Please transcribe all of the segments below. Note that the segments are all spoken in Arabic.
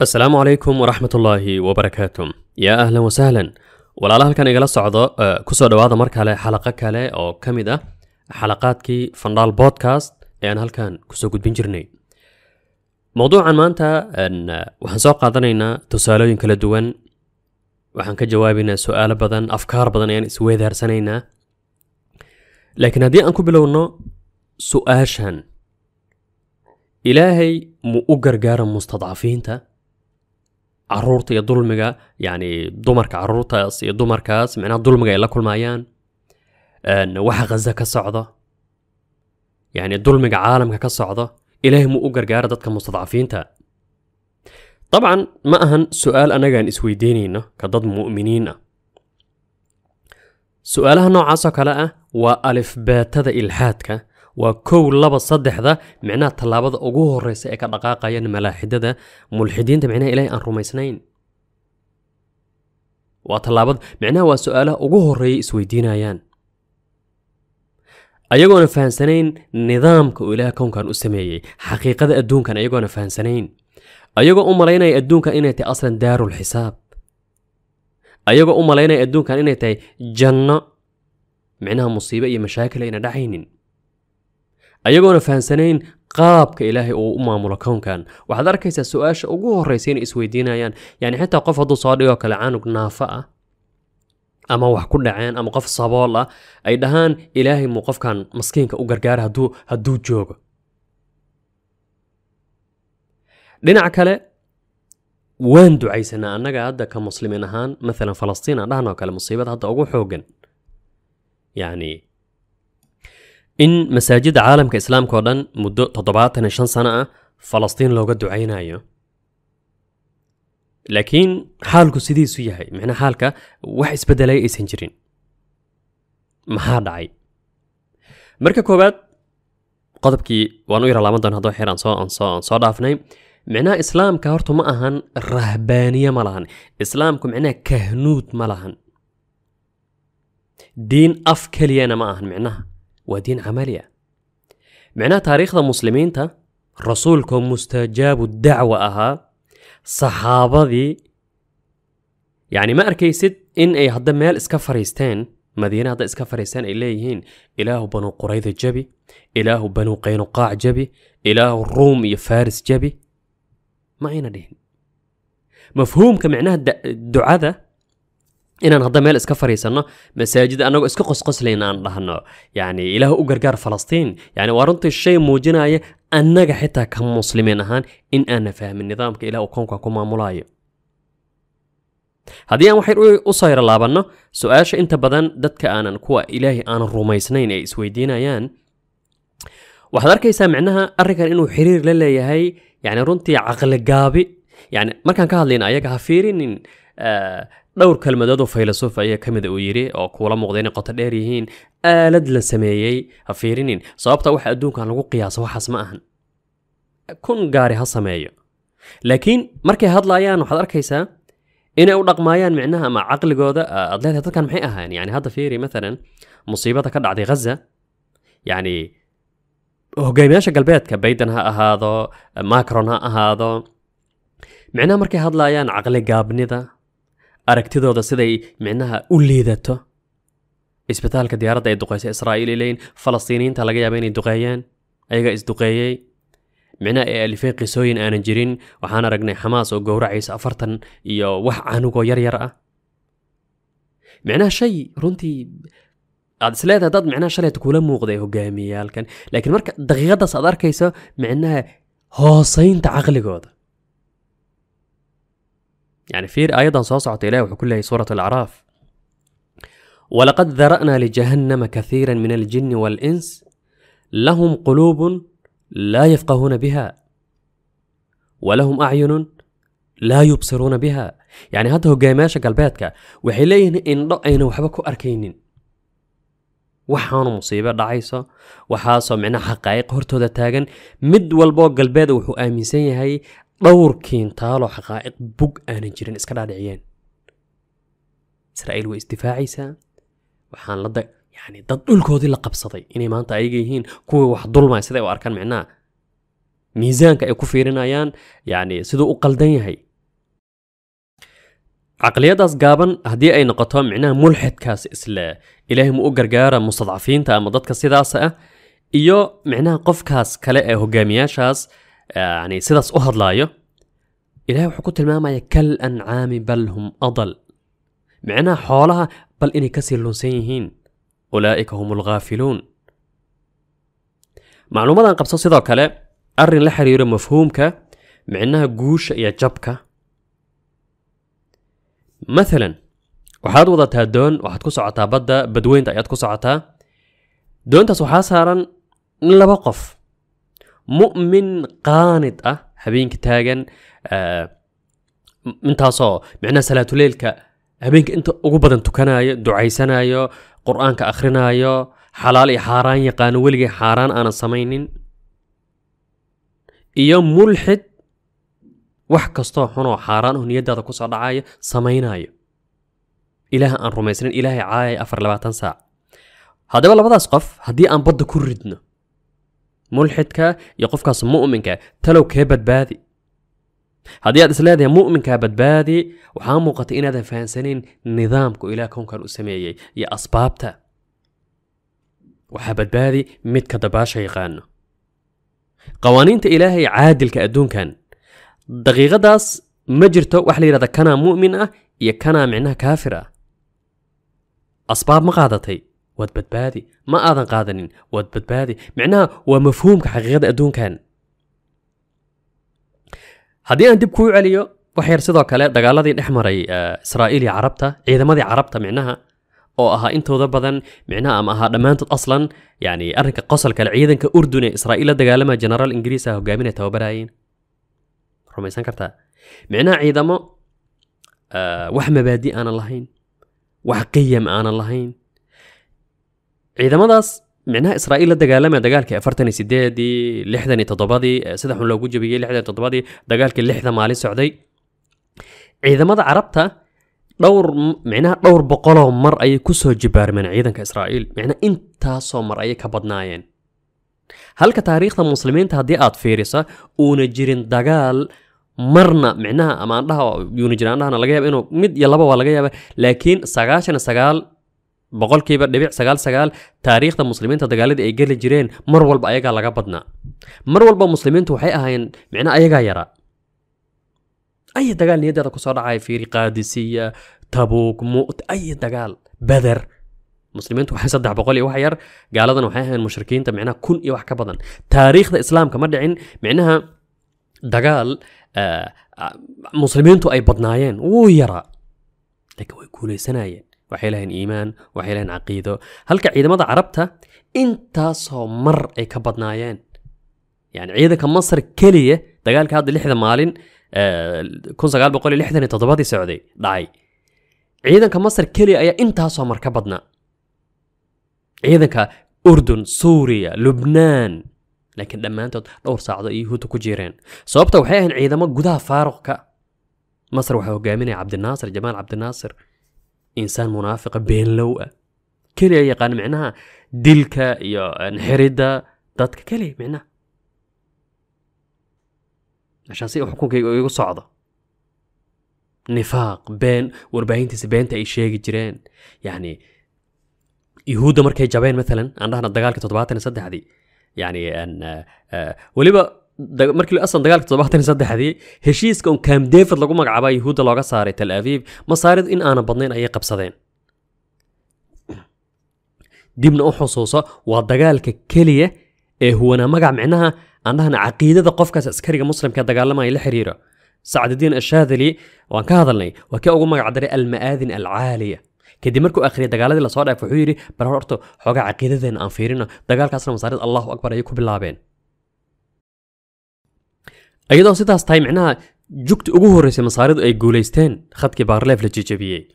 السلام عليكم ورحمة الله وبركاته يا أهلا وسهلا ولعله كان إجلال سعداء آه، كسوة دواد مرك على حلقة كالي أو كمدة حلقات كي فندال بودكاست يعني هل كان كسوة قد بنجرني موضوع عن ما أنت أن وحنسوق قادرين تسالوين كل الدوان وحنك جوابين سؤال بدن أفكار بدن يعني سوي ذهر سنين لكن هذه أنكو بلو أنه سؤال شهن إلهي مؤقر قارم مستضعفين ته caruurta iyo dulmiga yani dumarka caruurtaas iyo dumarkaas micnaha dulmiga ay la kulmayaan waxa ghaza ka socda yani dulmiga caalamka ka socda ilaahay muu u gargaara dadka mustadcafiinta dabcan ma ahan su-aal annagaan isweydiinayno ka dad mu'miniin ah su-aalaha noocaasoo kale ah waa alifbaatada ilxaadka وكو لبا صدح ذا معنا تلابا ذا اوغوه الرئيس ايكا دقاقا ين ملاحدة ذا ملحدين تبعنا إلي أن رميسنين وطلابا ذا معنا واسؤالا اوغوه الرئيس ويدينا يان أيقونا فهنسنين نظام كو إله كون كان أسميهي حقيقة ذا الدون كان أيقونا فهنسنين أيقو أمرينا يأدون كان إنتي أصلا دار الحساب أيقو أمرينا يأدون كان إنتي جنة معناها مصيبة هي مشاكل إنا دحينين أيقونا فهنسنين قاب كإلهي أو أمام ملكون كان وحذر كيس السؤال أقوه الرئيسين إسويدين أيان يعني حتى قف هدو صاديو كالعان نافع أما وح كل أما قف صابو الله أي دهان إلهي موقف كان مسكين كأقرقار هدو هدو جوغ لنا عكالي وين عيسنا أننا قاعدة كمسلمين هان مثلا فلسطين أنا كالمصيبة هدو أقوح يعني in masaajida caalamka islaamka oo dhan muddo toddobaatan iyo shan sano ah falastiin looga ducaynayo laakiin xaalku sidiisu yahay micnaa xaalka wax isbeddelaya aysan jirin maxaa dhacay marka koowaad qodobkii waan u yaralaaban doona haddoo xeer aan soo aan soo aan soo dhaafnay micnaha islaamka horta ma ahan rahbaaniye ma lahan islaamku micnaha kahnuud ma lahan diin af keliyana ma ahan micnaha ودين عملية معناه تاريخ المسلمين تا رسولكم مستجاب الدعوة أها صحابة ذي يعني ما أركيست إن أي هدى ميال إسكفريستان مدينة هدا إسكفريستان إليهين إله بنو قريظة جبي إله بنو قينقاع جبي إله الروم يا فارس جبي ما أين دين مفهوم كمعناه الدعاء ذا inaan hadda meel iska fariisano masaajid anagoo iska qosqoslayn aan dhahno yani ilaah u gargaar falastiin yani waa runtii shay muujinaya annaga xitaa ka muslimiin ahaan in aanna fahmin nidaamka ilah uu koonka ku maamulayo haddii aan waxay u sayro laabanno su-aasha inta badan dadka aanan kuwa ilaahay aanan rumaysnayn ay isweydiinayaan waxaad arkaysaa micnaha arrinkan inuu xiriir la leeyahay yani runtii caqligaabi yani markaan ka hadlayna ayaga ha fiirinin dhowr kalmadood oo faylasoof ayaa ka mida uu yidhi oo kuula muuqda inay qoto dheer yihiin aalad la sameeyey ha fiirinin sababta waxa adduunkan lagu qiyaasa waxaas ma ahan kun gaari ha sameeyo laakiin markay hadlaayaan waxaad arkaysaa inay u dhaqmaayaan micnaha ama caqligooda aad leedahay dadkan maxay ahaan yani hadda fiiri maalan musiibada ka dhacday ghaza yani hogaamiyaasha galbeedka bayden ha ahaado macron ha ahaado micnaha markay hadlaayaan caqli gaabnida aragtidooda siday micnaha u liidato isbitaalka diyaaradda ay duqeysa israa'iil ay leeyiin laga yaaba inay duqeeyeen ayagaa isduqeeyey micnaha ee alifeen qisooyin aanan jirin waxaan aragnay xamaas oo gowracaysa afartan iyo wax canugoo yar yar ah micnaha shay runtii aad isleedahay leedahay dad micnaha shalayta kula muuqday hogaamiyeyaalkan laakiin marka daqiiqadaas aad arkayso micnaha hoosaynta caqligooda يعني فير أيضا سأصعد إليه له سورة الأعراف ولقد ذرأنا لجهنم كثيرا من الجن والإنس لهم قلوب لا يفقهون بها ولهم أعين لا يبصرون بها يعني هذا هو قيماشة قلباتك وحي إن رأينا وحبكو أركينين مصيبة musiibo dhacayso معنا حقائق هرتو دا taagan مد walboo قلبات وحو aaminsan yahay dhowrkiin taalo xaqaa'iq bug aanan jirin iska dhaadhiciyeen israa'iil way isdifaacaysaa waxaan la yani dad dhulkoodii la qabsaday inay maanta ayaga yihiin kuwii wax dulmaya siday u arkaan micnaha miisaanka ay ku fiirinayaan yani siduu u qaldan yahay caqliyadaas gaaban haddii ay noqoto micnaha mulxidkaas isle ilaahay ma u gargaara mustadcafiinta ama dadka sidaas ah iyo micnaha qofkaas kale ee hogaamiyaashaas يعني سيدس أهر لايو إلهي وحكوت الماما يكل أن عامي بل هم أضل معنا حولها بل إني كسي اللون أولئك هم الغافلون معلومة أن قبصة سيدو كالي أرن يرى مفهومك معناها قوش يجبك مثلا وحاد وضعت دون وحاد كسو عطا بدا بدوين تا يد كسو عطا دون تا سارا لبقف mu'min qaanid ah habeenka taagan intaasoo micnaha salaatuleylka habeenka inta ugu badan tukanayo ducaysanayo qur-aanka akhrinayo xalaal iyo xaaraan yaqaano weligay xaaraan aanan samaynin iyo mulxid wax kastoo xunoo xaaraan oo niyadaada kusoo dhacaya samaynayo ilaah aan rumaysnayn ilaahay caayay afar labaatan saac haddaba labadaas qof haddii aan badda ku ridno ملحدك يا قفك مؤمنك تلو كبد بادي هذه هاد اسلاد مؤمن بد بادي وحامو قت ان هذا فان سنين نظامك الى كون كان اسميه يا اسبابته وحبد بادي ميت كدبا شيخان قوانين الهي عادل كادون كان دقيقه داس مجرته وحلي كان مؤمنه يا كان معناها كافره اسباب مقادتي واد بدبادي ما اذن قادني واد بدبادي معناها هو مفهوم حقيقه ادون كان هذي أنا دب كوي عليو وحير سيدو كالي دقال لدي نحمري آه، اسرائيلي عربتا اذا ماذي عربتا معناها او اها انتو ذبذن معناها اما اها دمانت اصلا يعني ارنك قصل كالعيدن كأردني اسرائيل دقال ما جنرال انجريسا هو قامين يتوبراين رميسان كرتا معناها عيدمو أه وح مبادئ انا اللهين وح قيم انا اللهين ciidamadaas micnaha israa'iil la dagaalamaya dagaalkii afartan iyo sideedii lixdan iyo toddobadii sida xun loogu jabiyey lixdan iyo toddobadii dagaalkii lixda maalin socday ciidamada carabta dhowr micnaha dhowr boqoloo mar ayay kusoo jibaarmeen ciidanka israa'iil micnaha intaasoo mar ayay ka badnaayeen halka taariikhda muslimiinta haddii aad fiirisa uuna jirin dagaal marna micnaha ama aandhaha uuna jirin aandhahana laga yaaba inuu mid iyo laba waa laga yaaba laakiin sagaashan iyo sagaal بقول كيبر دبيع سجال سجال تاريخ المسلمين تدقال دي ايجر لجرين مروال با ايجا لغا بدنا مروال با مسلمين توحي اهين معنى ايجا يرا اي دقال نيدا دكو صار عاي فيري قادسية تابوك مؤت اي دقال بدر مسلمين توحي صدع بقول ايوح ير قال اذن وحي اهين مشركين تم معنى كون ايوح كبدن تاريخ الاسلام كمدعين معناها دقال آه،, آه مسلمين تو اي بدنايين ويرا لكن ويقولي سنايين waxay lahayn iimaan waxay lahayn caqiido halka ciidamada carabta intaasoo mar ay ka badnaayeen yani ciidanka masar keliya dagaalka hadda lixda maalin kun sagaal boqol iyo lixdan iyo toddobadii socday dhacay ciidanka masar keliya ayaa intaasoo mar ka badnaa ciidanka urdun suuriya lubnaan laakiin dhammaantood dhowr saacdo iyo huuta ku jireen sababta waxay ahayn ciidamo gudaha faaruq ka masar waxaa hogaaminaya cabdinaasir jamaal cabdinaasir إنسان منافق بين لوء كليا يقان معناها دلك يا انحردا دتك كلي معناها عشان سي حكمك يقو صعدة نفاق بين ورباهينتيس بينتا اي شيغي جيرين يعني يهود مركي جابين مثلا عندنا aan dhahna dagaalka 73 يعني ان أه، وليبا markii asan dagaalka toddobaatan saddexdii heshiiska un kam david lagu magacaaba yahuudda looga saaray tal aviv masaaridu in aanan badnayn ayay qabsadeen dibna u xusuusa waa dagaalka keliya ee huwanaa magac micnaha andhahana caqiidada qofkaas askariga muslimka dagaalamaya la xiriira sacdidiin ashaadili waan ka hadalnay waa kii ugu magac daray alma'aadin alcaaliya kadib markuu akhriyay dagaaladii lasoo dhaaf wuxuu yidhi bal horto xoogaa caqiidadeena aan fiirino dagaalkaasna masaarid allahu akbar ayay ku bilaabeen ايدو سيداس تايم عنا جوكت اوغو هوريسي مساريد اي قوليستين خط كبار ليف لجيجيبيي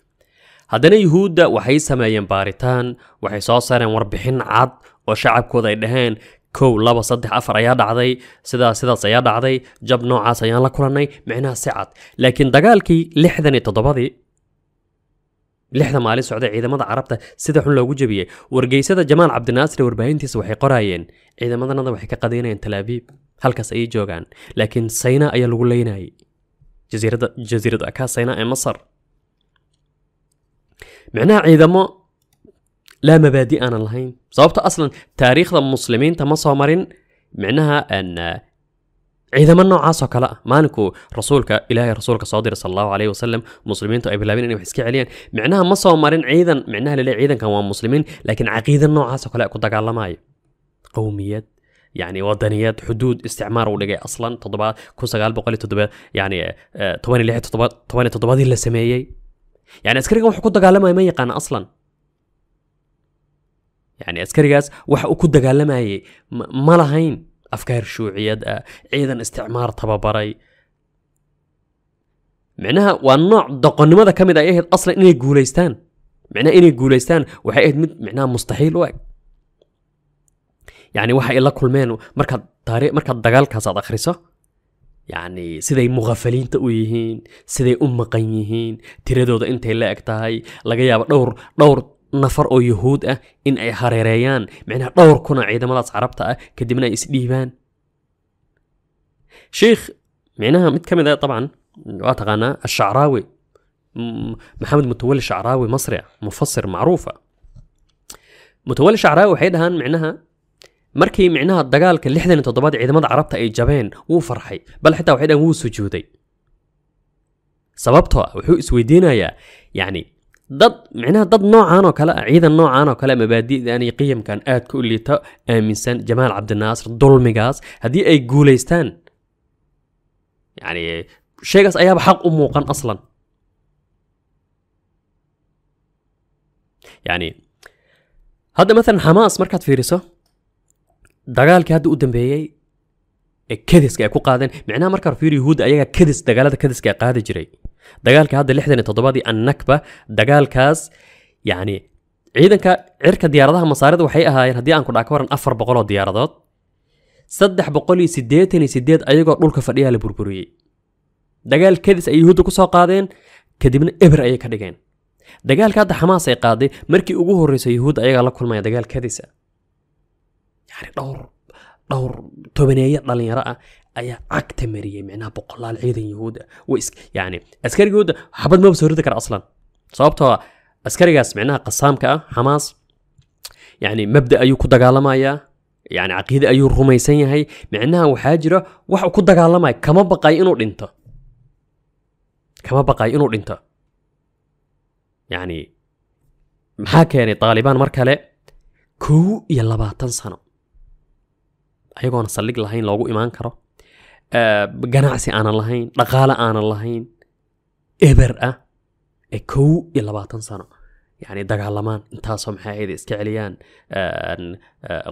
هادان يهود وحي سمايين باريتان وحي سوصارين وربحين عاد وشعب كودا يدهين كو لابا صدح افر اياد عدي سيدا سيدا سياد عدي جاب نوعا سيان لكولاني معنا سعاد لكن دقالكي لحذاني تضبادي لحظة مالي سعودي إذا ماذا عربت سيدا حن لوغو جبيه ورقيسة جمال عبد الناصر ورباين تيس وحي قرايين إذا ماذا نضا وحي كقدينا ين تلابيب هل كاس أي جوغان لكن سينا أي لغو ليناي جزيرة جزيرة أكا سينا أي مصر معنى إذا ما لا مبادئ أنا لهين صوبت أصلا تاريخ المسلمين تمصومرين معناها أن ciidamo noocaas oo kale ah maalinku rasuulka ilaahay rasuulka soo diray sallallahu calayhi wasalam muslimiintu ay bilaabeen inay wax iska celiyaan micnaha ma soo marin ciidan micnaha lele ciidankan waa muslimiin laakiin caqiida noocaas oo kale ku dagaalamaya qowmiyad يعني وطنيات حدود استعمار ودقي اصلا تضبات كو سغال بقولي تضبات يعني تواني لحد تضبات تواني تضبات اللي سميي يعني عسكريغا وحكو دقالما ما يقان اصلا يعني عسكريغاس وحكو دقالما ما لهين افكار شيوعية ايضا استعمار تبابري معناها وأنا دقن ماذا كم اذا ايهد اصلا اني قوليستان معناها اني قوليستان وحي ايهد معناها مستحيل واك يعني وحي الا كل مين مركض طريق مركض دقال كاساد اخرسه يعني سيدي مغفلين تقويهين سيدي ام قيهين تريدو انت لا اكتهاي لقيا دور دور نفر او يهود اه ان اي هريريان معنى دور كنا عيدا ملاس عربتا اه كدمنا اسديبان شيخ معناها مت كم طبعا واتغانا الشعراوي محمد متولي شعراوي مصري مفسر معروفة متولي الشعراوي حيدها معناها مركي معناها الدقال كان لحدا نتضباد عيدا ملاس عربتا اي جابين وفرحي بل حتى وحيدا وسجودي سببتها وحو اسويدينا يا يعني dad micnaha dad noocaan oo kale ah ciidan noocaan oo kale mabaadi'dan iyo qiyamkan aadka u liita aaminsan jamaal cabdinaasir dulmigaas haddii ay guulaystaan yani sheegaas ayaaba xaq u muuqan aslan yani hadda maalan xamaas markaad fiiriso dagaalkii hadda u dambeeyey ee kadiska ay ku qaadeen micnaha markaad fiir yuhuudda ayagaa kadis dagaalada kadiska ay qaadi jiray dagaalka hadda lixdan iyo toddobadii annakba dagaalkaas yacni ciidanka cirka diyaaradaha masaarida waxay ahaayeen haddii aan ku dhaha ka waran afar boqol oo diyaaradood saddex boqol iyo siddeetan iyo siddeed ayagoo dhulka fadhiyaa la burburiyey dagaal kadis ay yuhuudda ku soo qaadeen kadibna eber ayay ka dhigeen dagaalka hadda xamaas ay qaaday markii ugu horreysay yuhuudda ayagaa la kulmaya dagaal kadisa yani dhowr dhowr tobaneeyo dhalinyaro ah ayaa cag tamariyey micnaha boqolaal ciidan yahuuda yani askariga yahuuda xabad maba soo ridi kara aslan sababtoo askarigaas micnaha qasaamka ah xamaas yani mabda ayuu ku dagaalamayaa yani caqiide ayuu rumaysan yahay micnaha waxaa jira wax ku dagaalamaya kama baqay inuu dhinto kama baqay inuu dhinto yani maxaa keenay taalibaan mar kale kow iyo labaatan sano ayagoona saldhig lahayn loogu imaan karo ganacsi aanan lahayn dhaqaale aanan lahayn eber ah ee kow iyo labaatan sano yani dagaalamaan intaasoo maxay iska celiyaan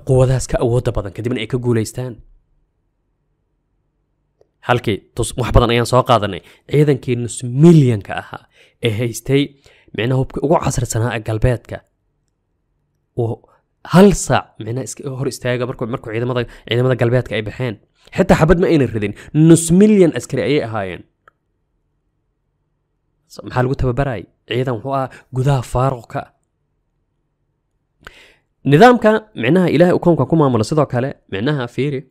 quwadahaas ka awoodda badan kadibna ay ka guuleystaan halkii wax badan ayaan soo qaadanay ciidankii nus milyanka ahaa ee haystay micnaha hubka ugu casrisanaa ee galbeedka hal saac micnaha hor istaaga markuu ciidamada galbeedka ay baxeen حتى حبد ما اينر ردين نص مليون اسكري اي هاين ما حال قلت ببراي عيدا هو قدا فارقك كان معناها اله اكون كما مولا سيدو معناها فيري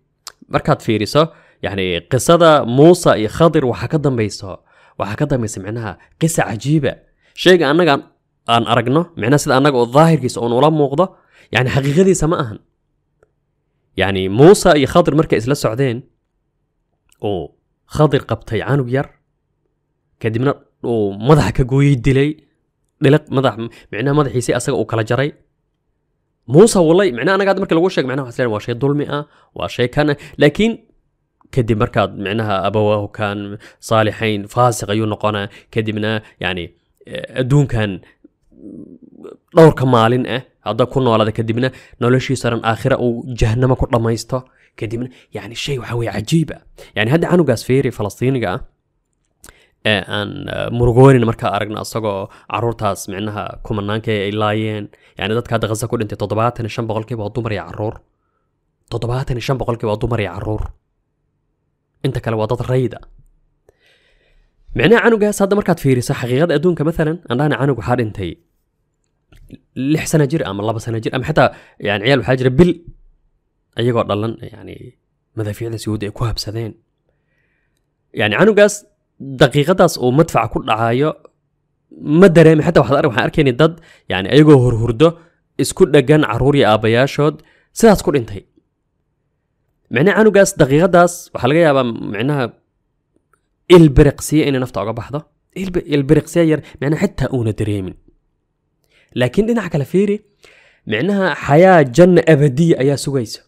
بركات فيري سو يعني قصة موسى يخضر وحكدن بيسو وحكدن بيسو معناها قصة عجيبة شيء انا أن أرقنا معناها سيدا انا قو الظاهر كيسو ولا موقضة يعني حقيقي دي يعني موسى يخاطر مركز لسعدين او خاطر قبتي عانو ير كدمنا او مضح كقوي دلي دلق مضح معناه مضح يسي اسق او جري موسى والله معناه انا قاعد مركز لو شيء معناه حسين واشي ظلمي اه واشي كان لكن كدي مركز معناها ابواه كان صالحين فاسق يونقنا كدمنا يعني آه، دون كان dhowrka maalin ah hadda ku noolaada kadibna noloshiisaran aakhira uu jahanamo ku dhammaysto kadibna yani shay waxa weye cajiiba yani hadda canugaas feeri falastiiniga ah ee aan murugoonin markaa aragno asagoo caruurtaas micnaha kumanaanka ay laayeen yani dadka hadda khasa ku dhintay toddobaatan iyo shan boqolkiiba waa dumar iyo caruur toddobaatan iyo shan boqolkiiba waa dumar iyo caruur inta kale waa dad rayda micnaha canugaas hadda markaad fiiriso xaqiiqada adduunka maalan andhahna canug waxaa dhintay لحسن اجر ام الله بسن اجر ام حتى يعني عيال وحاجر بل ايقو ضلن يعني ماذا في هذا سيود ايكو هبسدين يعني عنو جاس دقيقة داس ومدفع كل دعايا ما دريم حتى واحد اروح اركيني ضد يعني ايقو هر هردو اسكو دقان عروري ابايا شود سلاس كل انتهي معنى عنو جاس دقيقة داس وحلقة يابا معناها البرقسية ان نفتح قبحضة البرقسية يعني حتى اون دريمين لكن دينا كلا فيري معناها حياة جنة أبدية يا سويس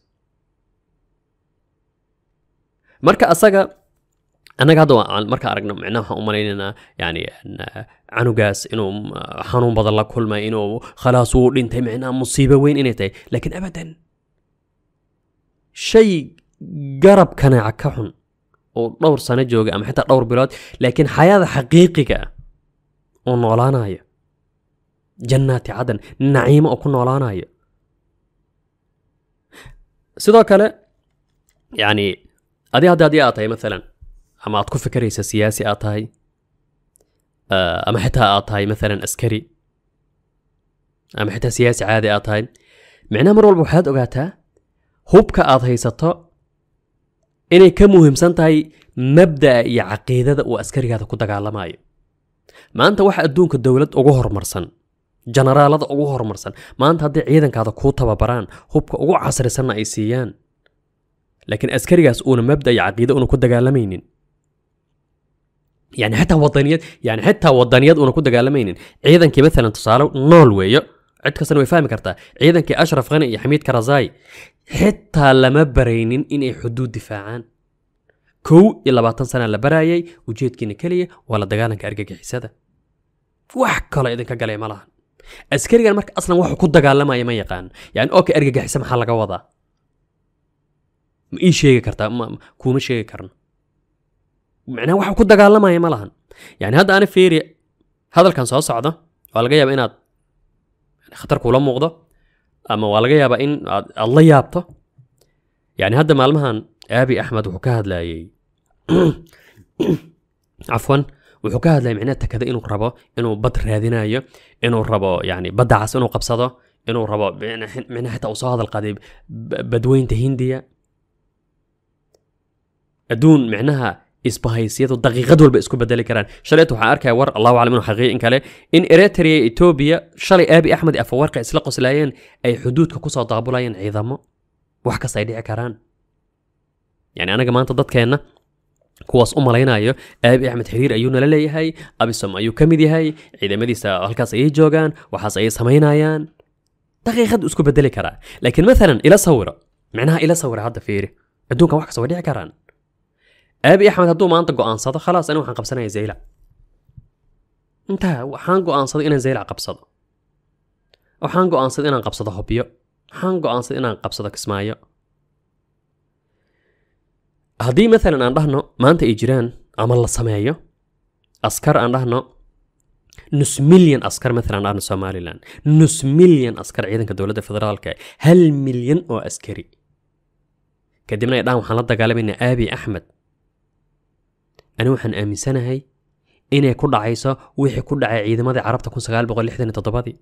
مركا أساقا أنا قاعد أقول مركا أرقنا معناها أمالينا يعني أن عنو قاس إنو حنون بضل كل ما إنو خلاص وين معناها مصيبة وين إنتي لكن أبدا شيء قرب كان عكحن أو سنة جوجة أم حتى دور بلاد لكن حياة حقيقية ونولانا هي جنات عدن نعيم أو كنا لنا هي سدوا كلا يعني أدي هذا هادي أعطاي مثلا أما أتكون فكري سياسي أعطاي آه، أما حتى أعطاي مثلا أسكري أما حتى سياسي عادي أعطاي معنى مرة البحاد أقاتها هوب كأعطاي ستا إني كم مهم سنتاي مبدأ يعقيدة وأسكري هذا كنت أعلم هاي ما أنت واحد دونك كدولة أجهر مرسن jenaraalada ugu horumarsan maanta haddii ciidankaada kuu tababaraan hubka ugu casrisanna ay siiyaan laakiin askarigaas uuna mabda iyo caqiida una ku dagaalamaynin yani xitaa wadaniyad yani xitaa wadaniyad una ku dagaalamaynin ciidankii maalan tusaale nool weeyo cid kastana way fahmi kartaa ciidankii ashraf khani iyo xamiid karazaayi xitaa lama baraynin inay xuduud difaacaan kow iyo labaatan sana la barayay ujeedkiina keliya waa la dagaalanka argagixisada wax kaloo idinka galay ma lahan askarigan marka aslan waxuu ku dagaalamaya ma yaqaan yani oka ergagaxisa maxaa laga wadaa ma ii sheegi kartaa kuma sheegi karno macnaha waxuu ku dagaalamaya ma lahan yani hadda ani fiiri hadalkan soo socda waa laga yaabaa inaad khatar kula muuqdo ama waa laga yaabaa in aad la yaabto yani hadda maalmahan aabi axmed wuxuu ka hadlayay cafwan wuxuu ka hadlaya micnaha takada inuu rabo inuu bad raadinayo inuu rabo yani baddacaas inuu qabsado inuu rabo micnaha xitaa uu soo hadal qaday badweynta hindiya adduun micnaha isbahaysiyadu daqiiqad walba isku bedeli karaan shalayt waxaan arkaya war allahu aclam inuu xaqiiqin kale in eritrea etoobiya shalay aabi axmed afawarka isla qoslaayeen ay xuduudka kusoo daabulayeen ciidamo wax kasta ay dhici karaan yani anaga maanta dadkeenna kuwaas u malaynayo aabi axmed xiriir ayuuna la leeyahay abisom ayuu ka mid yahay ciidamadiisa halkaas ayay joogaan waxaas ayay samaynayaan daqiiqad isku bedeli karaa laakiin maalan ila sawiro micnaha ila sawira hadda fiiri adduunkan wax kasta way dhici karaan aabi axmed hadduu maanta go'aansado khalaas ani waxaan qabsanaya zaylac intaa waxaan go'aansaday inaan zaylac qabsado waxaan go'aansaday inaan qabsado hobyo waxaan go'aansaday inaan qabsado kismaayo haddii مثلا aan dhahno ما انت اجران ama الله sameeyo askar aan dhahno نص مليون أسكار مثلا عن سومالي لان نص مليون أسكار عيدا كدولة فدرال كاي هل مليون او عسكري كدمنا يدعم حالات قال ان ابي احمد انا وحن امي سنة هاي انا كل عيسى ويحي كل عيدا ماذا عربت كون سقال بغل لحدن نتطبادي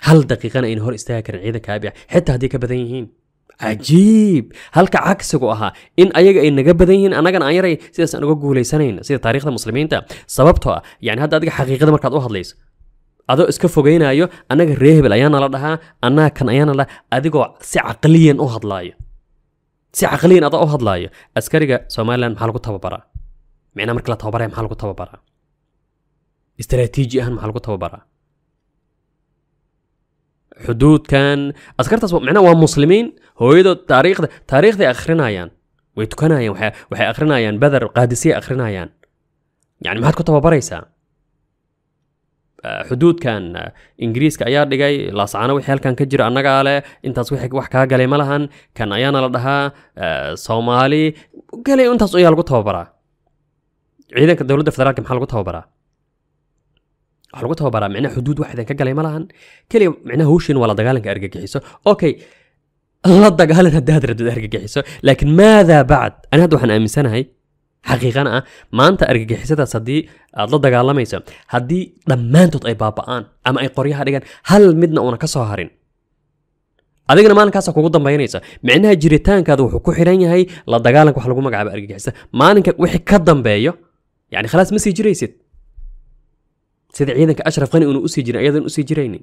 هل دقيقة ان هور استاكر عيدا كأبي حتى هديك بذينهين cajiib halka cagsigu ahaa in ayaga ay naga badan yihiin annagana aan yaray sidaas aan uga guulaysanayn sida taarikhda muslimiinta sababtoo ah yani hadda adiga xaqiiqada markaad u hadlayso adoo iska fogeynayo annaga ree hebel ayaana la dhahaa annaga kan ayaana la adigoo si caqliyan u hadlaayo si caqliyan adoo u hadlaayo askariga somalilan maxaa lagu tababaraa micnaa marka la tababaraya maxaa lagu tababaraa istaraatiiji ahaan maxaa lagu tababaraa حدود كان أذكرت أصبح معناه وهم مسلمين هو يدو تاريخ تاريخ ذي أخرنا يان ويتكنا يان وحي وحي أخرنا يان بدر قادسية أخرنا يان يعني ما هاد كتبه بريسا آه، حدود كان آه، إنجليز كأيار دقاي لا صعنا وحيل كان كجير أنا قال أنت صويح وح كهاجلي ملهن كان أيان لدها دها آه، صومالي قال أنت صويا لقطه برا عيدا كدولة فدرال كم حال لقطه برا waxa lagu tababaraa micnaha xuduud wax idinka galay ma lahan keliya micnaha hawshin waa la dagaalanka argagixiso okay la dagaalan haddaad rabtid argagixiso laakiin maadaa bacd ani hadda waxaan aaminsanahay xaqiiqana ah maanta argagixisadaas haddii aad la dagaalamaysa haddii dhammaantood ay baaba'aan ama ay qoryaha dhigaan hal midna uuna ka soo harin adigana maalinkaasaa kugu dambaynaysa micnaha jiritaankaada wuxuu ku xidhan yahay la dagaalanka wax lagu magacaabo argagixisa maalinka wixii ka dambeeyo yani khalaas ma sii jiraysid sida ciidanka ashraf qani inuu usii jiray ayadan usii jiraynin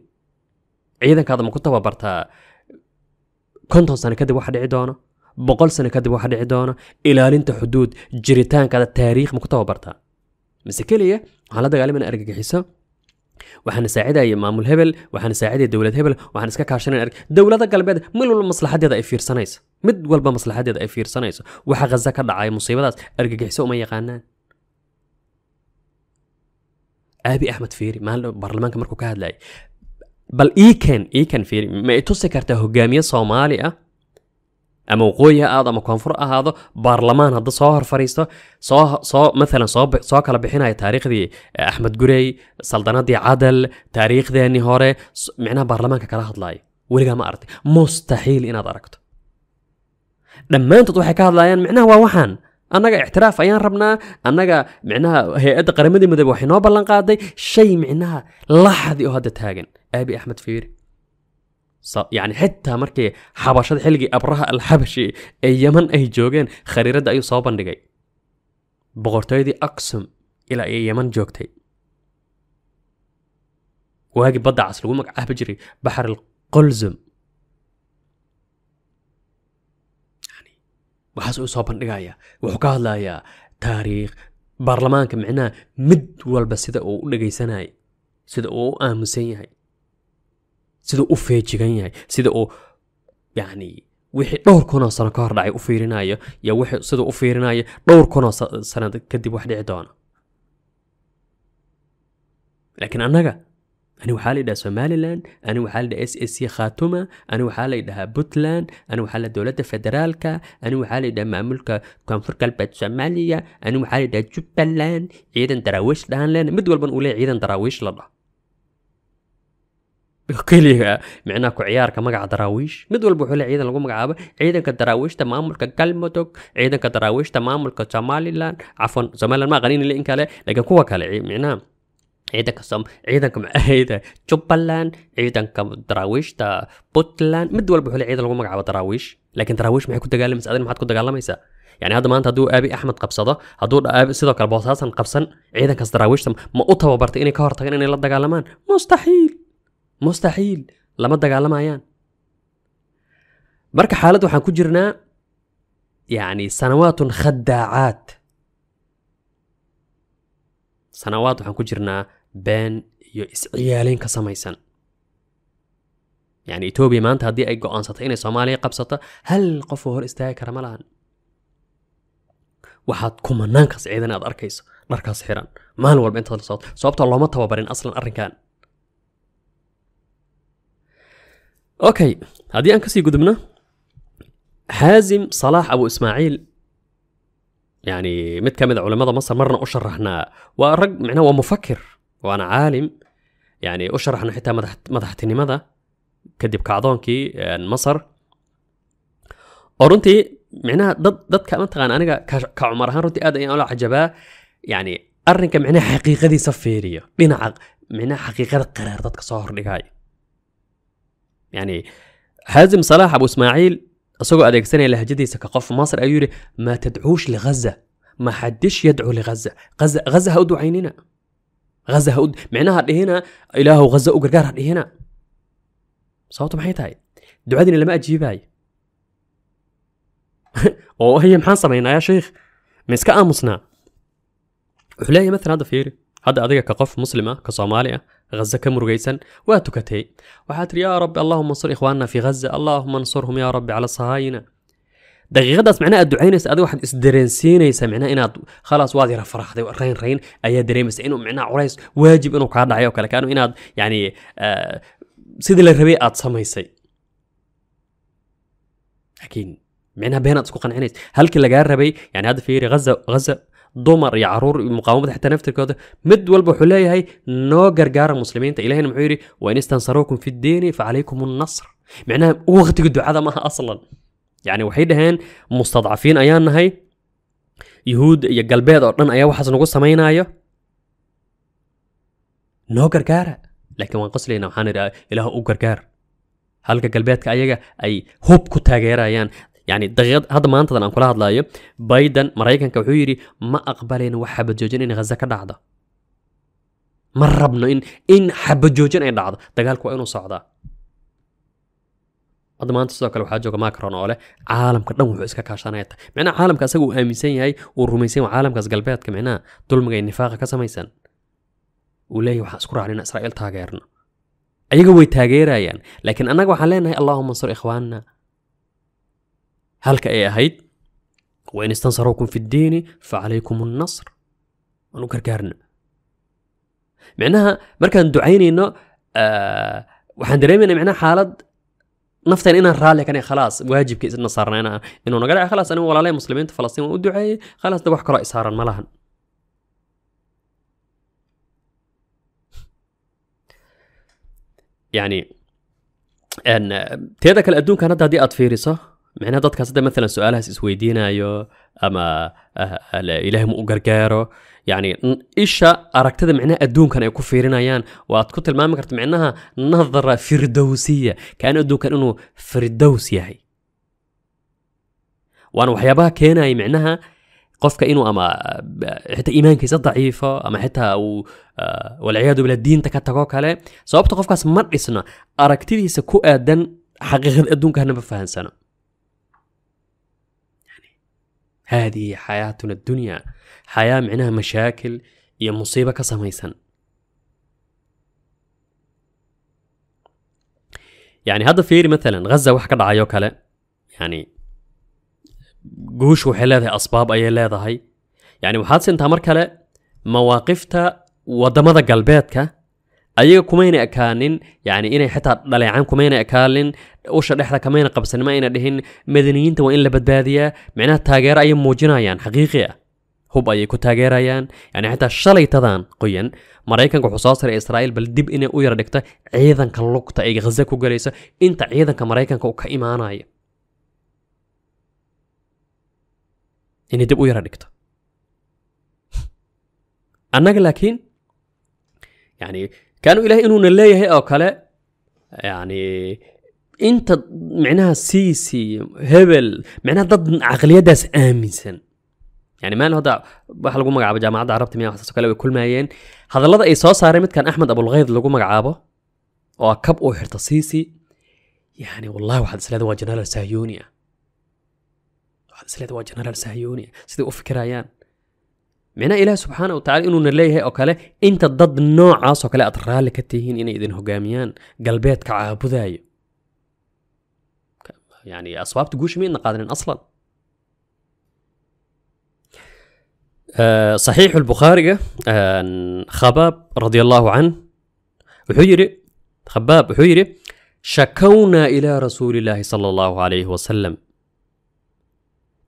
ciidankaada ma ku tababartaa konton sano kadib waxa dhici doono boqol sano kadib waxa dhici doono ilaalinta xuduud jiritaankaada taariikh ma ku tababartaa mise keliya waxaan la dagaalamayna argagixiso waxaan saacidaya maamul hebel waxaan saacidaya dowlad hebel waxaan iska kaashanay arg dowlada galbeed mid walba maslaxadeeda ay fiirsanayso mid walba maslaxadeeda ay fiirsanayso waxa khaza ka dhacay musiibadaas argagixiso uma yaqaanaan ابي احمد فيري ما البرلمان كمرك كهاد لاي بل اي كان اي كان فيري ما يتوسي كارتا هجامية صومالية اما قوية هذا ما كان فرقة هذا برلمان هذا صوهر فريستو صو صو مثلا صو صو كلا بحين تاريخ دي احمد قري سلطنة دي عدل تاريخ دي نهاري معنى برلمان كلا هاد لاي ولقى ما ارتي مستحيل إن دركته لما انت تروح كهاد لاي معناه هو وحن annaga ictiraaf ayaan rabnaa annaga micnaha hay-adda qaramadii midoobe waxay noo ballan qaaday shay micnaha laxdi oo hadda taagan aabi axmed fiiri yani xitaa markii xabashada xilligii abraha alxabashi ee yeman ay joogeen khariiradda ayuu soo bandhigay boqortooyadii aksum ilaa iyo yeman joogtay waagii badda cas lagu magacaaba jiray baxar alqolzum waxaas uu soo bandhigayaa wuxuu ka hadlayaa taariikh baarlamaanka micnaha mid walba sida uu u dhegaysanaya sida uu u aaminsan yahay sida u feejigan yahay sida uu yacni wixii dhowr kunoo sano ka hor dhacay u fiirinayo iyo wixii sida u fiirinayo dhowr kunoo sano kadib wax dhici doona laakiin annaga أنا وحالي دا سوماليلاند أنا وحالي دا إس إس سي خاتمة أنا وحالي دا بوتلاند أنا وحالي دولة فدرالكا أنا وحالي دا معمولكا كونفور كالبات سوماليا أنا وحالي دا جوبالان عيدا دراويش لان لان مدو البن أولي عيدا دراويش لان كليها معناه كعيار كمقع دراويش مدو البو حولي عيدا لغو مقعابا عيدا كدراويش تمامل كالموتوك عيدا كدراويش تمامل كسوماليلاند عفوا سوماليلاند ما غنين اللي إنكالي لكن كوكالي معناه ciidanka ciidanka ciida jubbaland ciidanka daraawiishta puntland mid walba wuxuu le ciidan lagu magacaabo daraawiish laakiin daraawiish maxay ku dagaalamaysa adin maxaad ku dagaalamaysaa يعني هذا مانت هدو أبي أحمد قبصده هدو أبي سيدو كالبوس هاسن قبصن عيدا كسدراويش ما أطوا برتي إني كهر تغن إني لا دقالمان مستحيل مستحيل لما دقالما يان مركا حالد وحان كجرنا يعني سنوات خداعات sanawaad waxaan ku jirnaa been iyo isciyaaleyn ka samaysan yani etoobiya maanta haddii ay go-aansato inay soomaaliya qabsato hal qofoo hor istaagi kara ma lahan waxaad kumanaankaas ciidan aad arkayso dharkaas xiran maalin walba intaad la socoto sababtoo looma tababarin aslan arrinkan okay haddii aan kasii gudubno xaazim salaax abu ismaaciil يعني متكمل علماء مصر مرنا أشرحنا ورجل معناه هو مفكر وأنا عالم يعني أشرحنا حتى ما تحت ما ماذا كدب كعضونكي يعني مصر ورنتي معناه ضد ضد كمان أنا كعمر هان رنتي أدا يعني عجبا يعني أرنك معناه حقيقة دي سفيرية بناء معناه حقيقة قرار ضد صهر لقاي يعني حازم صلاح أبو إسماعيل اسوغو ادغسن الى هجديس كقف مصر ايوري ما تدعوش لغزه ما حدش يدعو لغزه غزه غزه هود عينينا غزه هود معناها هنا اله غزه وغرغار هنا صوت محيط هاي دعادني لما اجيب هاي او هي محصمة هنا يا شيخ مسك امسنا وحلاية مثلا هذا فيري هذا اديك كقف مسلمه كصوماليه غزة كم رجيسا واتكتي وحات يا رب اللهم انصر إخواننا في غزة اللهم انصرهم يا رب على صهاينة دقيقة دس معناه الدعينة سأدو واحد استدرنسينة يسمعنا إن خلاص واضي رفرح ذي رين رين أي دريمس إنه معنا عريس واجب إنه قاعد عيو كلا كانوا إن يعني آه، سيد الربيع أتصمي سي أكيد معناها بينات سكو عينيس هل كل جار ربي يعني هذا في غزة غزة dumar iyo caruur muqaawamada xitaa naftirkooda mid walba wuxuu leeyahay noo gargaara muslimiinta ilahina muxuu yidhi wain istansaruukum fi ddiini facalaykum annasr micnaha waqtiga ducada maaha aslan yani waxay dhaheen mustadcafiin ayaan nahay yuhuud iyo galbeed oo dhan ayaa waxaas nagu samaynayo noo gargaara laakiin waan qaslayna waxaan idhaa ilaah u gargaar halka galbeedka ayaga ay hub ku taageerayaan يعني daqyad hadda maantadan aan kula hadlaayo biden maraykanka wuxuu yidhi ma aqbalayno wax xabajoojin in ghaza ka dhacdo ma rabno in in xabajoojin ay dhacdo dagaalku waa inuu socdaa hadda maanta sidoo kale waxaa jooga macron oo leh caalamka dhan wuxuu iska kaashanaya tahay micnaha caalamka asaga uu aaminsan yahay uu rumaysan yahay caalamkaas galbeedka micnaha dulmiga iyo nifaaqa ka samaysan uu leeyahy waxaan isku raacnina israa'iil taageerno ayaga way taageerayaan laakiin annaga waxaan leenahay allaahuma ansur ikhwaanna halka ay ahayd wain istansaruukum fi ddiini facalaykum annasr waan u gargaarna micnaha markaan ducaynayno waxaan dareemayna micnaha xaalad naftan inaan raalli kanay khalaas waajibka isna saarna inaa inuu naga dhaca khalaas anigu walaalaya muslimiinta falastiin waan u duceeyey khalaasna wax kaloo isaaran ma lahan يعني ان تيدا كالادون كانت هذه اتفيرسه معناها دوت كاسدا مثلا سؤالها سويدينا يو اما أه، الهم اوغرغيرو يعني ايش اركتد معناها ادون كان يكون فيرنا يان وات كنت ما معناها نظره فردوسيه كان ادون كان انه فردوس يعني وانا وحيابها كان اي معناها قفك انه اما حتى ايمان كيس ضعيفه اما حتى او أه، والعياذ بالله الدين تكتكوك عليه سبب قفك اسمر اسنا اركتد يسكو ادن حقيقه ادون كان بفهم سنه هذه حياتنا الدنيا حياة معناها مشاكل يا مصيبة كسميسن يعني هذا فيري مثلا غزة وحكا دعايو كلا يعني قوش ذي أسباب أي لا هاي يعني وحادث انت مركلة مواقفتا ودمدا قلبيتك ayaga kumayna ekaanin yani inay xitaa dhaleecan kumayna ekaanin usha dhexda kamayna qabsan ma ayna dhihin madaniyiinta waa in la badbaadiyaa micnaha taageero ayay muujinayaan xaqiiqi hub ayay ku taageerayaan yani xitaa shalay tadan qoyan maraykanka wuxuu soo saray israa'iil bal dib inay u yara dhigto ciidanka lugta ee ghaza ku galaysa inta ciidanka maraykanka uu ka imaanaya inay dib u yara dhigto annaga laakiin yani كانوا إله إنه نلاية هي أو كلا يعني أنت معناها سيسي هبل معناها ضد عقلية داس آمنسن يعني ما له هذا بحال قومك عابا جامعة عربت مياه وحصص كلا بكل ما ين هذا الله إيه صار كان أحمد أبو الغيظ اللي قوم قاعد وأكب أوحر تسيسي يعني والله واحد سلاد واجنال سهيونيا واحد سلاد واجنال سهيونيا سيدي أوف كرايان micnaha ilaahi subxaana watacala inuuna leeyahay oo kale inta dad noocaas oo kale aad raalli ka tihiin inay idin hogaamiyaan galbeedka caabudayo yani asbaabta guusha maydna qaadanin aslan صحيح البخاري خباب رضي الله عنه وحجري خباب وحجري شكونا إلى رسول الله صلى الله عليه وسلم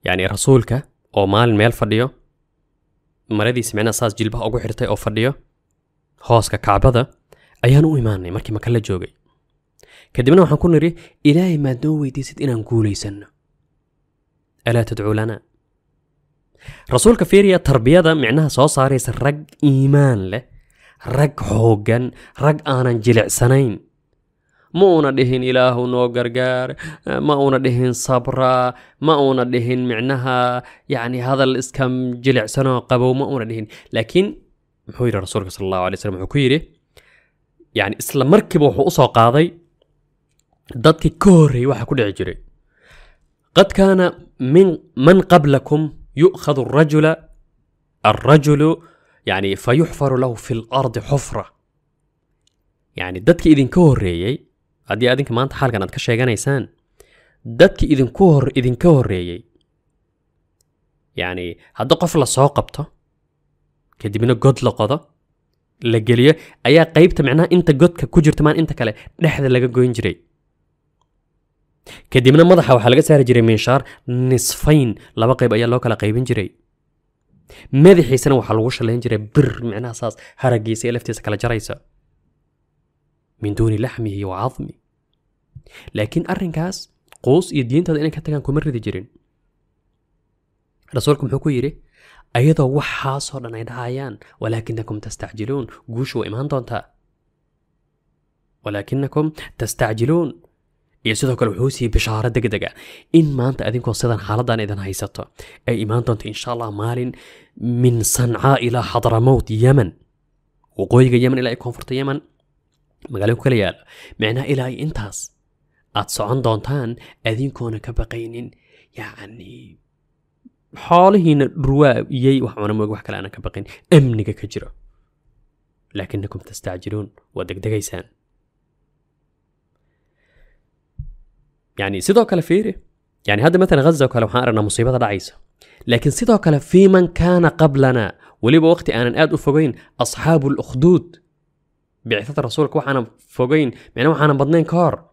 يعني رسولك أو مال ميل فرديو maradiisi micnaha saas jilbaha ugu xirtay oo fadhiyo hooska kacbada ayaan u imaanay markii maka la joogay kadibna waxaan ku nidhi ilaahay maad noo weydiisid inaan guulaysanno alaa tadcuu lana rasuulka fiiriya tarbiyada micnaha soo saaraysa rag iimaan leh rag xooggan rag aanan jilicsanayn ما أونا دهين إله نو قرقار ما أونا دهين صبرا ما أونا دهين معناها يعني هذا الإسكام جلع سنو قبو ما أونا دهين لكن محوير رسول صلى الله عليه وسلم حكيري يعني إسلام مركب وحوصو قاضي ضدك كوري واحد كل عجري قد كان من من قبلكم يؤخذ الرجل الرجل يعني فيحفر له في الأرض حفرة يعني ضدك إذن كوري haddii adinka maanta xalkan aad ka sheeganaysaan dadkii idinku hor idinka horreeyey yacni hadda qof la soo qabto kadibna god la qodo la geliyo ayaa qaybta micnaha inta godka ku jirta maan inta kale dhexda laga goyn jiray kadibna madaxa waxaa laga saari jiray minshaar nisfayn laba qayb ayaa loo kala qaybin jiray madaxiisana waxaa lagu shalayn jiray bir micnaha saas haraggiisa iyo laftiisa kala jaraysa من دون لحمه وعظمه لكن أرنكاس قوس يدين تدين إنك تكن كمر ذجرين رسولكم حكو يري أيضا وحاصر أن يدعيان ولكنكم تستعجلون قوشوا إمان دونتا ولكنكم تستعجلون يسوده كل وحوسي بشارة دق دقا إن ما أنت أذنكو صيدان حالة دان إذن هاي ستو أي إيمان دونت إن شاء الله مال من صنعاء إلى حضر موت يمن وقويق يمن إلى كونفورت يمن magaalay ku kala yaala micnaha ilaa ay intaas aad socon doontaan adinkoona ka baqaynin yacni xoolihiina dhurwaayey waxunamg wax kale aanan ka baqayn amniga ka jiro laakinakum tastacjiluun waa degdegaysaan يعني sidoo kale fiiri يعني hadda مثلا غزة oo kale waxaan aragnaa musiibada dhacaysa laakiin sidoo kale fii man kaana qablana weliba waqti aanan aad u fogayn asxaabu lukhduud بعثه رسولك وحنا فوقين معناه وحنا بدنين كار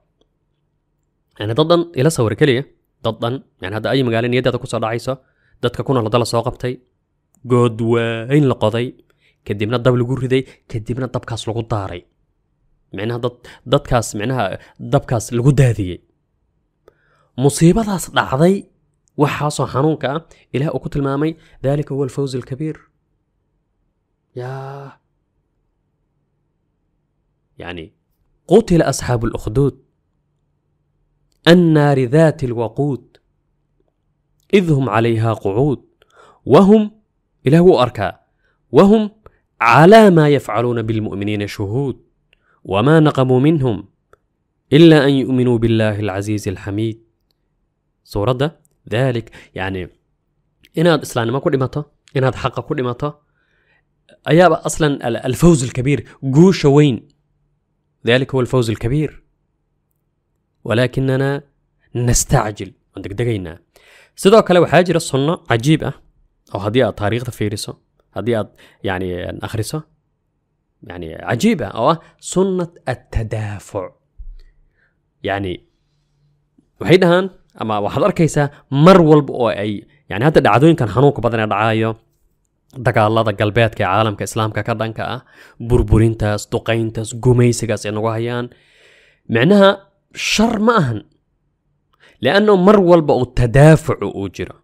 يعني ضدن الى صور كليه ضدن يعني هذا اي مقال يدي هذا كوسر عيسى دتك كون الله ضل صاقبتي قد وين القضي كدبنا الدبل جور كدبنا كدمنا الدب داري لقطاري معناها ضد ضد كاس معناها ضد كاس لقد هذي مصيبة ضعضي وحاصو حنونك إله أكتل مامي ذلك هو الفوز الكبير ياه يعني قتل أصحاب الأخدود النار ذات الوقود إذ هم عليها قعود وهم إله هو أركى وهم على ما يفعلون بالمؤمنين شهود وما نقموا منهم إلا أن يؤمنوا بالله العزيز الحميد سورة ذلك يعني هذا إسلام ما كل إمتى هذا حق كل إمتى أياب أصلا الفوز الكبير قوش وين ذلك هو الفوز الكبير ولكننا نستعجل عندك دقينا سدو كلا وحاجر الصنة عجيبة أو هدية تاريخ فيرسو هدية يعني أخرسو يعني عجيبة أو سنة التدافع يعني وحيدهان أما وحضر كيسا مرول والبؤي يعني هذا دعادوين كان حنوك بدنا دعايو dagaalada galbeedka ee caalamka islaamka ka dhanka ah burburintaas duqayntaas gumaysigaas ay nagu hayaan micnaha shar ma ahan lanno mar walba uu tadaafucu uu jiro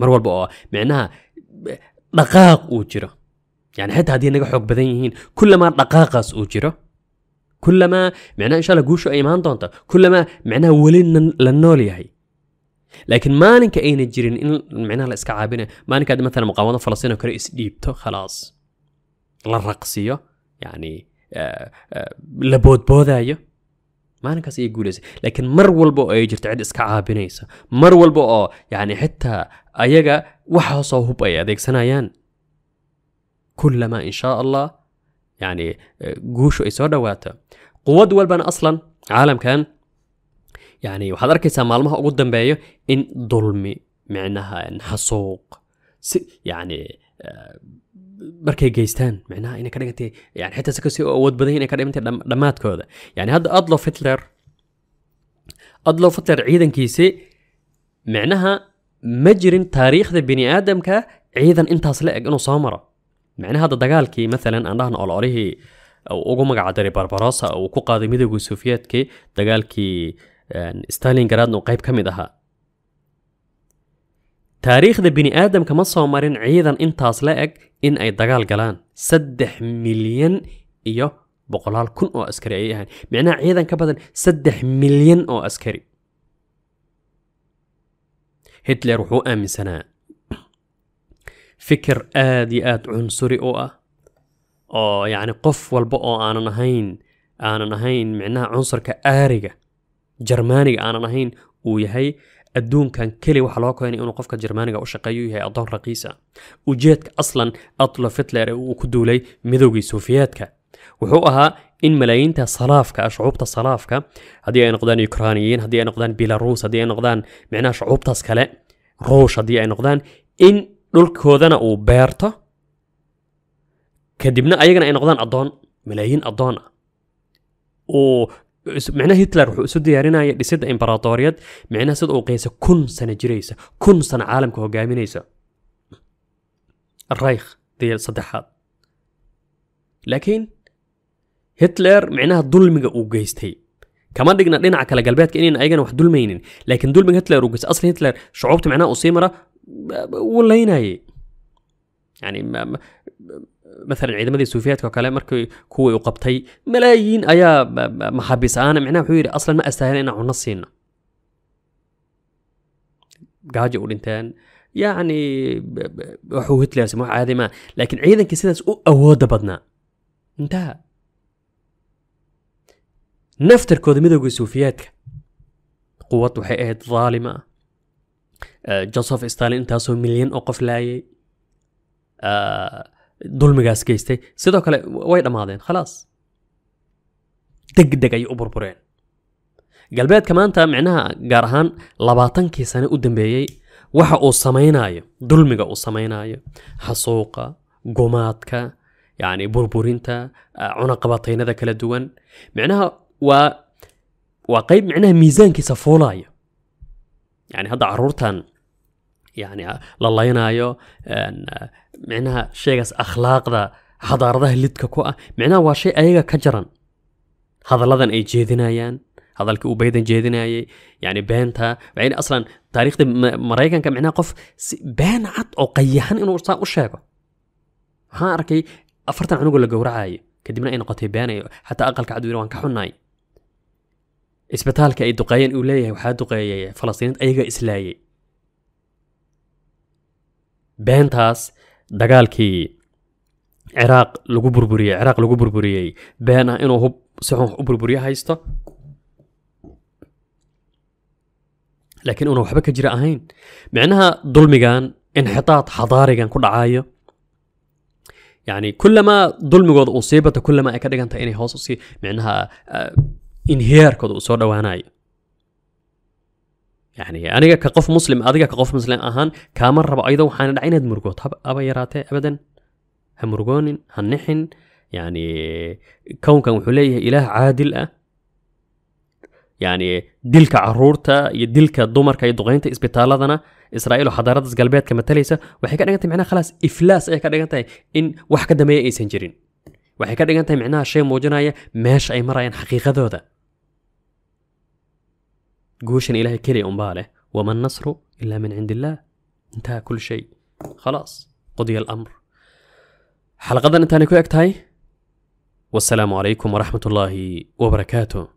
mar walba oo micnaha dhaqaaq uu jiro yani يعني حتى هذه نجا حق بدنيين كلما دقاقس أجرة كلما معناه إن شاء guushu ay imaan doonta kullamaa كلما معناه la nool yahay لكن ما نك اين الجرين ان معناها لا اسكا عابنا ما نك مثلا مقاومه فلسطين وكره اس ديبتو خلاص للرقصيه يعني آه، آه، لبود بوذايو ما انا كاسي يقول لكن مر والبو اي جرت عد اسكا عابنيسا مر والبو يعني حتى ايغا وحا صوب اي هذيك سنايان كلما ان شاء الله يعني آه، قوشو اي سودا واتا قوة دول بان اصلا عالم كان yani waxaad arkaysaa maalmaha ugu dambeeya in dulmi micnaha xasuuq yani markay geystaan micnaha inay ka dhigantay yani xitaa si kasii awood badan inay ka dhigantay dhammaadkooda yani hadda adlo fitler adlo fitler ciidankiisi micnaha ma jirin taariikhda bini aadamka ciidan intaas la eg inuu soo maro micnaha hadda dagaalkii maalan aan dhahno ololihii ugu magacdaray barbarosa uu ku qaaday midowgii soviyetki dagaalkii stalingaradna uu qayb ka mid ahaa taariikhda bini aadamka ma soo marin ciidan intaas la eg in ay dagaal galaan saddex milyan iyo boqolaal kun oo askari ayay ahayn micnaha ciidan ka badan saddex milyan oo askari hitler wuxuu aaminsanaa fikir aad iyo aad cunsuri u ah oo yacni qof walba oo aanan ahayn aanan ahayn micnaha cunsurka aariga jarmaaniga aanan ahayn uu yahay adduunkan keli waxa loo keenay inuu qofka jarmaaniga u shaqeeyo yahay adoon raqiis ah ujeedka aslan adolf hitler ee uu ku duulay midowgii sofiyeetka wuxuu ahaa in malaayiinta salaafka shucuubta salaafka haddii ay noqdaan ukraniyiin haddii ay noqdaan belarus haddii ay noqdaan micnaha shucuubtaas kale ruush haddii ay noqdaan in dhulkoodana uu beerto kadibna ayagana ay noqdaan addoon malaayiin addoon ah uu معنى هتلر وحو اسود ديارينا لسيد امبراطوريات معنى سيد او قيسة كن سنة جريسة كن سنة عالم كهو قامينيسة الرايخ دي صدحات لكن هتلر معنى الظلم او قيستي كما دقنا لنا على قلبات كأنين ايغان وح ظلمينين لكن ظلم هتلر وقيس اصل هتلر شعوبت معنى او سيمرة ولا يناي يعني ما ما maalan ciidamadi suufiyaadka o kale markii kuwii u qabtay malaayiin ayaa maxaabiis aana micnaha wuxuu yidhi aslan ma astaahila inaan cunno siino gaajo u dhinteen yacni waxuu hitlersi wax caadi maa laakiin ciidankii sidaas u awooda badnaa intaha naftarkooda midowgii suufiyaadka quwad waxay ahayd dhaalima joseph stalin intaasoo milyan oo qof laayay dulmigaas geystay sidoo kale way dhammaadeen khalaas degdeg ayay u burbureen galbeedka maanta micnaha gaar ahaan labaatankii sane u dambeeyey waxa uu samaynayo dulmiga uu samaynayo xasuuqa gumaadka yani burburinta cunaqabataynada kala duwan micnaha waa waa qayb micnaha miisaankiisa fuulayo yani hadda caruurtan يعني لله ينايو ان معناها شيغاس اخلاق ذا حضارة ذا اللي تككوا معناها واشي ايغا كجران هذا لذن اي جيدنايان هذا الكو بيدن جيدنا يعني بينتا بعدين اصلا تاريخ مرايكان كان معناه قف بين عط او قيحان انه صار وشاكو ها اركي افرت عنو قول لقو رعاي كدبنا اي نقطه بين حتى اقل كعدو يروان كحناي إسبتال كأي دقيان اولي وحا دقيان فلسطين ايغا اسلايي beentaas dagaalkii ciraaq lagu burburiyey ciraaq lagu burburiyey been ah inuu hub si xun u burburiyo haysto laakiin una waxba ka jira ahayn micnaha dulmigan inxitaad xadaarigan ku dhacayo yani kulamaa dulmigooda uu sii bato kulamaa ay ka dhigan tahay inay hoos usii micnaha inhiyaarkooda uu soo dhowaanayo يعني أنا كقف مسلم أذكى كقف مسلم أهان كامر ربا أيضا وحان العين مرقو طب أبا يراتي أبدا همرقون هنحن يعني كون كون وحليه إله عادل أه يعني دلك عرورتا يدلك دومر كاي دوغينتا اسبيتالا دنا اسرائيل وحضارات قلبيات كما تليسا وحكا دغنت معناها خلاص افلاس اي كدغنت ان وحكا دمي اي سنجرين وحكا دغنت معناها شيء موجنايا ماش اي مرايا يعني حقيقه ذوذا قوشن إله كلي أمباله وما النصر إلا من عند الله انتهى كل شيء خلاص قضي الأمر حلقة انتهى كويكت هاي والسلام عليكم ورحمة الله وبركاته